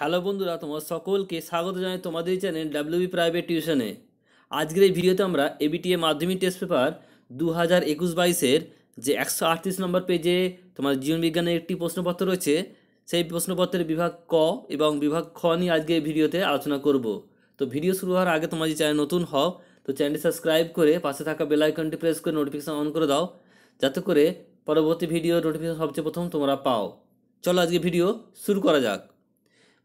hello বন্ধুরা তোমার সকলকে স্বাগত জানাই তোমাদের চ্যানেল ডাব্লিউবি প্রাইভেট টিউশনে আজকের এই ভিডিওতে আমরা এবিটিএ মাধ্যমিক টেস্ট পেপার দু হাজার একুশ বাইশের যে একশো আটত্রিশ নম্বর পেজে তোমার জীবনবিজ্ঞানের একটি প্রশ্নপত্র রয়েছে সেই প্রশ্নপত্রের বিভাগ ক এবং বিভাগ খ নিয়ে আজকে এই ভিডিওতে আলোচনা করব তো ভিডিও শুরু হওয়ার আগে তোমার যে চ্যানেল নতুন হও তো চ্যানেলটি সাবস্ক্রাইব করে পাশে থাকা বেল আইকনটি প্রেস করে নোটিফিকেশান অন করে দাও যাতে করে পরবর্তী ভিডিও নোটিফিকেশান সবচেয়ে প্রথম তোমরা পাও চলো আজকে ভিডিও শুরু করা যাক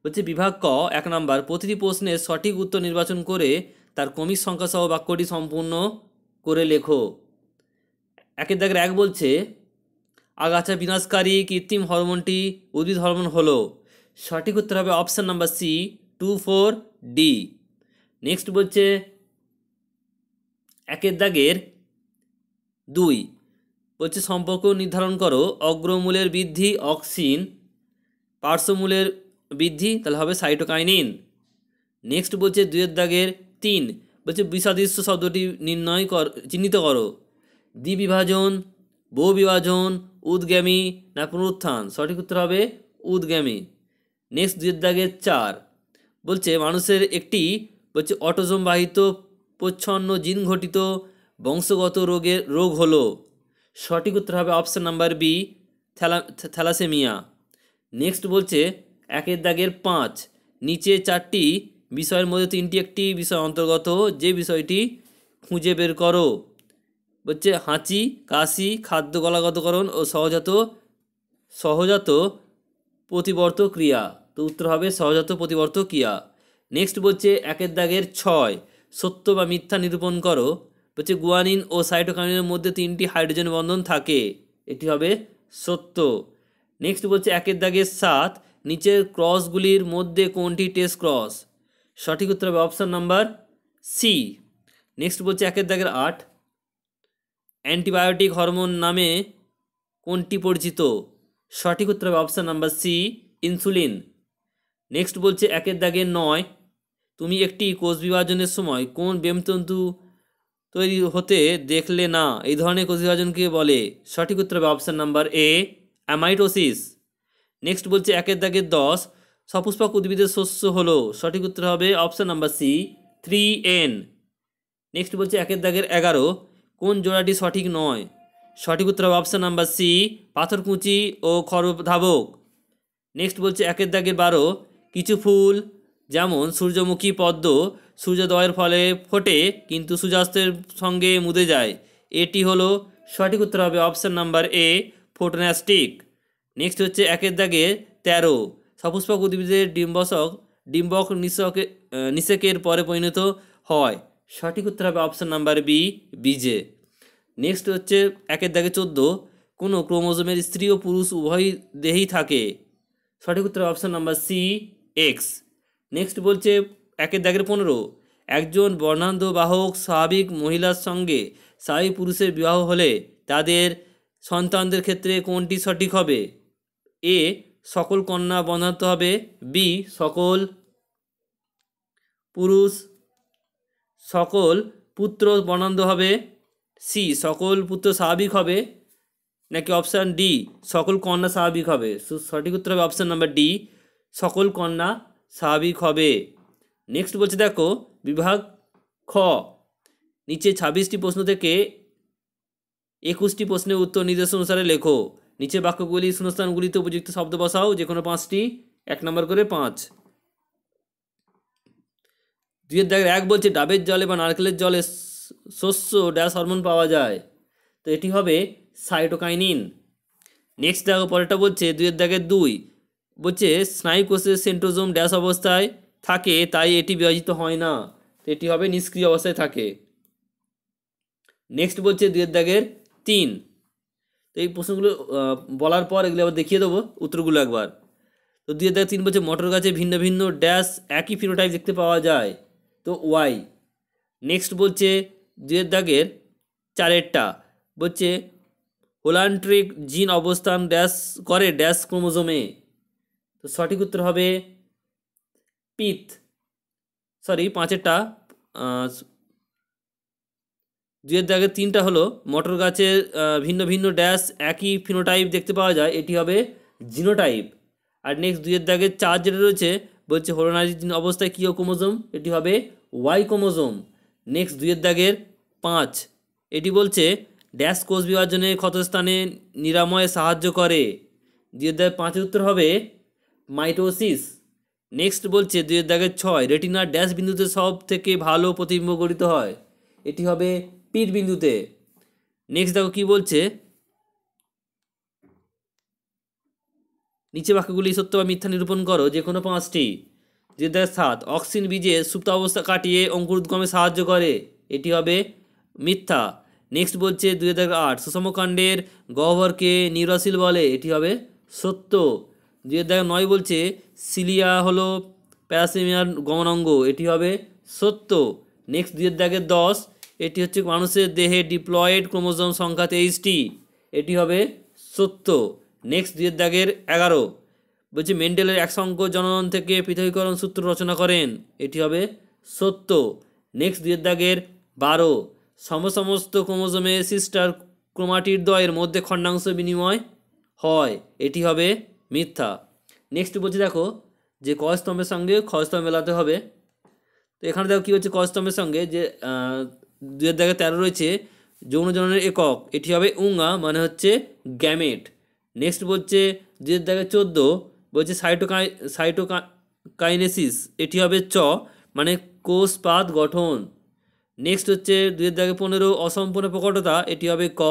হচ্ছে বিভাগ ক এক নম্বর প্রতিটি প্রশ্নের সঠিক উত্তর নির্বাচন করে তার কমিক সংখ্যা সহ বাক্যটি সম্পূর্ণ করে লেখো একের দাগের এক বলছে আগাছা বিনাশকারী কৃত্রিম হরমোনটি উদ্ভিদ হরমোন হলো সঠিক উত্তর হবে option number C two four D next বলছে একের দাগের দুই বলছে সম্পর্ক নির্ধারণ করো অগ্রমূলের বৃদ্ধি অক্সিন পার্শ্বমূলের বৃদ্ধি তাহলে হবে সাইটোকাইনিন নেক্সট বলছে দুয়ের দাগের তিন বলছে বিষাদৃশ্য শব্দটি নির্ণয় কর চিহ্নিত করো দ্বিবিভাজন বহু বিভাজন উদ্গামী না পুনরুত্থান সঠিক উত্তর হবে উদ্গামী নেক্সট দুয়ের দাগের চার বলছে মানুষের একটি বলছে অটোজমবাহিত প্রচ্ছন্ন জিন ঘটিত বংশগত রোগের রোগ হলো সঠিক উত্তর হবে অপশান নাম্বার বি থ্যালা থ্যালাসেমিয়া নেক্সট বলছে একের দাগের পাঁচ নিচে চারটি বিষয়ের মধ্যে তিনটি একটি বিষয় অন্তর্গত যে বিষয়টি খুঁজে বের করো হচ্ছে হাঁচি কাশি খাদ্য গলাগতকরণ ও সহজাত সহজাত প্রতিবর্ত ক্রিয়া তো উত্তর হবে সহজাত প্রতিবর্ত ক্রিয়া নেক্সট বলছে একের দাগের ছয় সত্য বা মিথ্যা নিরূপণ করো বলছে গুয়ানিন ও সাইটোকানিনের মধ্যে তিনটি হাইড্রোজেন বন্ধন থাকে এটি হবে সত্য নেক্সট বলছে একের দাগের সাত নিচের ক্রসগুলির মধ্যে কোনটি টেস্ট ক্রস সঠিক উত্তর হবে অপশান নাম্বার সি নেক্সট বলছে একের দাগের আট অ্যান্টিবায়োটিক হরমোন নামে কোনটি পরিচিত সঠিক উত্তর হবে option number C insulin next বলছে একের দাগে নয় তুমি একটি কোষ বিভাজনের সময় কোন বেমতন্তু তৈরি হতে দেখলে না এই ধরনের কোষ বিভাজনকে বলে সঠিক উত্তর হবে option number A amitosis next বলছে একের দাগে দশ সপুষ্পক উদ্ভিদের শস্য হলো সঠিক উত্তর হবে option number C three N next বলছে একের দাগের এগারো কোন জোড়াটি সঠিক নয় সঠিক উত্তর হবে অপশান নাম্বার সি কুঁচি ও ধাবক নেক্সট বলছে একের দাগের বারো কিছু ফুল যেমন সূর্যমুখী পদ্ম সূর্যোদয়ের ফলে ফোটে কিন্তু সূর্যাস্তের সঙ্গে মুদে যায় এটি হলো সঠিক উত্তর হবে option number A photonastic next হচ্ছে একের দাগে তেরো সপুষ্পক উদ্ভিদের ডিম্বসক ডিম্বক নিষকে নিষেকের পরে পরিণত হয় সঠিক উত্তর হবে অপশান নাম্বার বি বিজে নেক্সট হচ্ছে একের দাগে চোদ্দো কোনো ক্রোমোজোমের স্ত্রী ও পুরুষ উভয় দেহেই থাকে সঠিক উত্তর option number C X next বলছে একের দাগের পনেরো একজন বর্ণান্ধ বাহক স্বাভাবিক মহিলার সঙ্গে স্বাভাবিক পুরুষের বিবাহ হলে তাদের সন্তানদের ক্ষেত্রে কোনটি সঠিক হবে এ সকল কন্যা বর্ণার্থ হবে বি সকল পুরুষ সকল পুত্র বনান্ত হবে সি সকল পুত্র স্বাভাবিক হবে নাকি অপশান ডি সকল কন্যা স্বাভাবিক হবে সঠিক উত্তর হবে অপশান নাম্বার ডি সকল কন্যা স্বাভাবিক হবে নেক্সট বলছে দেখো বিভাগ খ নিচে ছাব্বিশটি প্রশ্ন থেকে একুশটি প্রশ্নের উত্তর নির্দেশ অনুসারে লেখো নিচে বাক্যগুলি শূন্যস্থানগুলিতে উপযুক্ত শব্দ বসাও যে কোনো পাঁচটি এক নম্বর করে পাঁচ দুইয়ের দেখ এক বলছে ডাবের জলে বা নারকেলের জলে শস্য ড্যাশ হরমোন পাওয়া যায় তো এটি হবে সাইটোকাইনিন নেক্সট দেখো পরেরটা বলছে দুইয়ের দাগের দুই বলছে স্নায়ুকোষে সেন্ট্রোজোম ড্যাশ অবস্থায় থাকে তাই এটি বিভাজিত হয় না তো এটি হবে নিষ্ক্রিয় অবস্থায় থাকে নেক্সট বলছে দুইয়ের দাগের তিন তো এই প্রশ্নগুলো বলার পর এগুলো আবার দেখিয়ে দেবো উত্তরগুলো একবার তো দুই হাজার তিন বছর মটর গাছে ভিন্ন ভিন্ন ড্যাশ একই ফিনোটাইপ দেখতে পাওয়া যায় তো ওয়াই নেক্সট বলছে দুয়ের দাগের চারেরটা বলছে হোলান্ট্রিক জিন অবস্থান ড্যাশ করে ড্যাশ ক্রোমোজোমে তো সঠিক উত্তর হবে পিত সরি পাঁচেরটা দুয়ের দাগের তিনটা হলো মটর গাছের ভিন্ন ভিন্ন ড্যাশ একই ফিনোটাইপ দেখতে পাওয়া যায় এটি হবে জিনোটাইপ আর নেক্সট দুয়ের দাগে চার যেটা রয়েছে বলছে হরোনাইজিন অবস্থায় কী ক্রোমোজোম এটি হবে ওয়াই ক্রোমোজোম নেক্সট দুয়ের দাগের পাঁচ এটি বলছে ড্যাশ কোষ বিভাজনে ক্ষতস্থানে নিরাময়ে সাহায্য করে দুয়ের দাগের পাঁচের উত্তর হবে মাইটোসিস নেক্সট বলছে দুয়ের দাগের ছয় রেটিনা ড্যাশ বিন্দুতে সব থেকে ভালো প্রতিবিম্ব গঠিত হয় এটি হবে পিঠ বিন্দুতে নেক্সট দেখো কি বলছে নিচে বাক্যগুলি সত্য বা মিথ্যা নিরূপণ করো যে কোনো পাঁচটি যে দেয় সাত অক্সিন বীজে সুপ্ত অবস্থা কাটিয়ে অঙ্কুরোদ্গমে সাহায্য করে এটি হবে মিথ্যা নেক্সট বলছে দুই হাজার আট সুষমকাণ্ডের গহ্বরকে নিউরাসিল বলে এটি হবে সত্য দুই হাজার নয় বলছে সিলিয়া হলো প্যারাসিমিয়ার গমনাঙ্গ এটি হবে সত্য নেক্সট দুই হাজার দশ এটি হচ্ছে মানুষের দেহে ডিপ্লয়েড ক্রোমোজোম সংখ্যা তেইশটি এটি হবে সত্য নেক্সট দুয়ের দাগের এগারো বলছি মেন্ডেলের সংখ্য জনন থেকে পৃথকীকরণ সূত্র রচনা করেন এটি হবে সত্য নেক্সট দুয়ের দাগের বারো সমসমস্ত ক্রোমোজোমে সিস্টার ক্রোমাটির দয়ের মধ্যে খণ্ডাংশ বিনিময় হয় এটি হবে মিথ্যা নেক্সট বলছি দেখো যে কস্তম্ভের সঙ্গে খ মেলাতে হবে তো এখানে দেখো কী হচ্ছে ক সঙ্গে যে দুয়ের জায়গায় তেরো রয়েছে যৌন জননের একক এটি হবে উঙ্গা মানে হচ্ছে গ্যামেট নেক্সট বলছে দুয়ের জায়গায় চোদ্দো বলছে সাইটোকাই সাইটোকাইনেসিস এটি হবে চ মানে কোষপাত গঠন নেক্সট হচ্ছে দুয়ের জায়গায় পনেরো অসম্পূর্ণ প্রকটতা এটি হবে ক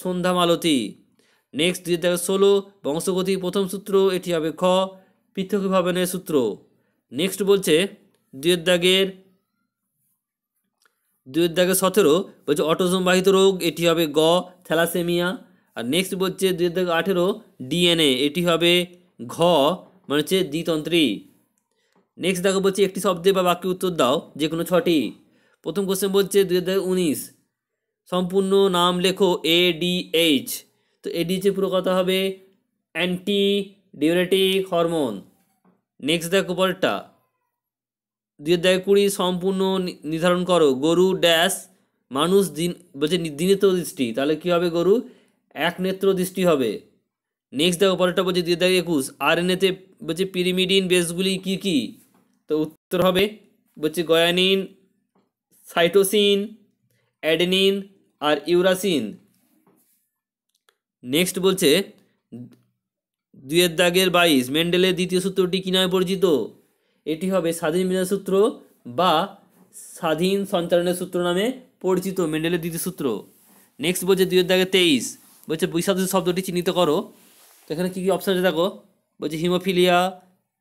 সন্ধ্যামালতি নেক্সট দুয়ের জায়গায় ষোলো বংশগতি প্রথম সূত্র এটি হবে খ ভবনের সূত্র নেক্সট বলছে দুয়ের দাগের দুয়ের দাগে সতেরো বলছে অটোজম বাহিত রোগ এটি হবে গ থ্যালাসেমিয়া আর নেক্সট বলছে দুয়ের দাগে আঠেরো ডিএনএ এটি হবে ঘ মানে হচ্ছে দ্বিতন্ত্রী নেক্সট দেখো বলছে একটি শব্দে বা বাক্যে উত্তর দাও যে কোনো ছটি প্রথম কোশ্চেন বলছে দুই হাজার উনিশ সম্পূর্ণ নাম লেখো এ ডি এইচ তো এডিএইচের পুরো কথা হবে অ্যান্টি ডিউরেটিক হরমোন নেক্সট দেখো পরেরটা দুই অধ্যায় কুড়ি সম্পূর্ণ নির্ধারণ করো গরু ড্যাশ মানুষ দিন বলছে দিনেত্র দৃষ্টি তাহলে কী হবে গরু এক নেত্র দৃষ্টি হবে নেক্সট দেখো পরেরটা বলছে দুই অধ্যায় একুশ আর এন এতে বলছে পিরিমিডিন বেসগুলি কি কি তো উত্তর হবে বলছে গয়ানিন সাইটোসিন অ্যাডেনিন আর ইউরাসিন নেক্সট বলছে দুয়ের দাগের বাইশ মেন্ডেলের দ্বিতীয় সূত্রটি কী নামে পরিচিত এটি হবে স্বাধীন বিন্যাস সূত্র বা স্বাধীন সঞ্চালনের সূত্র নামে পরিচিত মেন্ডেলের দ্বিতীয় সূত্র নেক্সট বলছে দুই দাগে তেইশ বলছে বিষাদু শব্দটি চিহ্নিত করো তো এখানে কী কী অপশান আছে দেখো বলছে হিমোফিলিয়া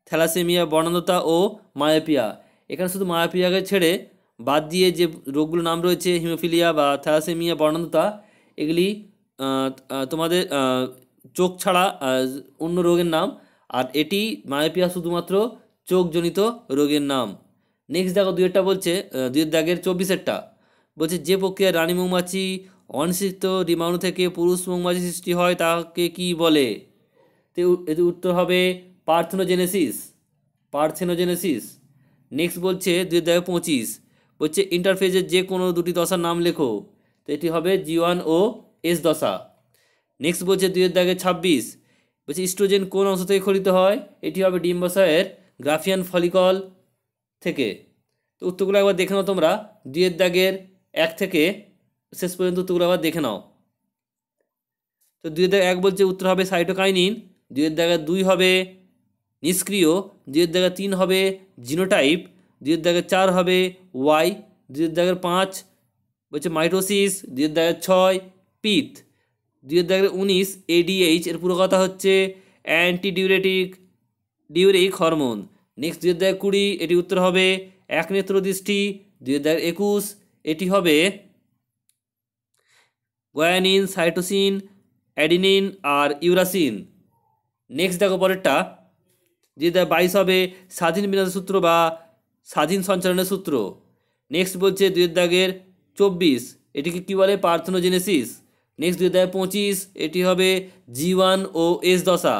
থ্যালাসেমিয়া বর্ণান্ধতা ও মায়াপিয়া এখানে শুধু মায়াপিয়াকে ছেড়ে বাদ দিয়ে যে রোগগুলোর নাম রয়েছে হিমোফিলিয়া বা থ্যালাসেমিয়া বর্ণান্ধতা এগুলি তোমাদের চোখ ছাড়া অন্য রোগের নাম আর এটি মায়াপিয়া শুধুমাত্র চোখজনিত রোগের নাম নেক্সট দেখো দুয়েরটা বলছে দুয়ের দাগের চব্বিশেরটা বলছে যে প্রক্রিয়া রানী মৌমাছি অনিশ্চিত রিমাণু থেকে পুরুষ মৌমাছি সৃষ্টি হয় তাকে কি বলে তো এতে উত্তর হবে পার্থনোজেনেসিস পার্থেনোজেনেসিস নেক্সট বলছে দুই হাজার পঁচিশ বলছে ইন্টারফেজের যে কোনো দুটি দশার নাম লেখো তো এটি হবে জি ওয়ান ও এস দশা নেক্সট বলছে দুই দাগে ছাব্বিশ বলছে স্ট্রোজেন কোন অংশ থেকে খরিত হয় এটি হবে ডিম্বাশয়ের গ্রাফিয়ান ফলিকল থেকে তো উত্তরগুলো একবার দেখে নাও তোমরা দুয়ের দাগের এক থেকে শেষ পর্যন্ত উত্তরগুলো আবার দেখে নাও তো দুয়ের দাগ এক বলছে উত্তর হবে সাইটোকাইনিন দুয়ের দাগের দুই হবে নিষ্ক্রিয় দুয়ের দাগের তিন হবে জিনোটাইপ দুয়ের দাগের চার হবে ওয়াই দুয়ের দাগের পাঁচ বলছে মাইটোসিস দুয়ের দাগের ছয় পিথ দুয়ের দাগের উনিশ এডিএইচ এর পুরো কথা হচ্ছে অ্যান্টিডিউরেটিক ডিউরিক হরমোন নেক্সট দুই হাজার কুড়ি এটি উত্তর হবে এক নেত্র দৃষ্টি দুই হাজার একুশ এটি হবে গয়ানিন সাইটোসিন অ্যাডিনিন আর ইউরাসিন নেক্সট দেখো পরেরটা হাজার বাইশ হবে স্বাধীন বিনাশ সূত্র বা স্বাধীন সঞ্চালনের সূত্র নেক্সট বলছে দুই দাগের চব্বিশ এটিকে কী বলে পার্থনোজেনেসিস নেক্সট দুই হাজার পঁচিশ এটি হবে জি ওয়ান ও এস দশা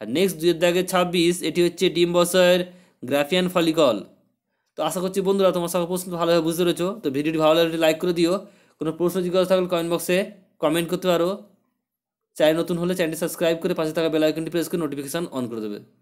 আর নেক্সট দুইয়ের দাগে ছাব্বিশ এটি হচ্ছে ডিম বসয়ের গ্রাফিয়ান ফলিকল তো আশা করছি বন্ধুরা তোমার সকল প্রশ্ন ভালোভাবে বুঝতে পেরেছো তো ভিডিওটি ভালো লাগলে লাইক করে দিও কোনো প্রশ্ন জিজ্ঞাসা থাকলে কমেন্ট বক্সে কমেন্ট করতে পারো চ্যানেল নতুন হলে চ্যানেলটি সাবস্ক্রাইব করে পাশে থাকা বেল আইকনটি প্রেস করে নোটিফিকেশান অন করে দেবে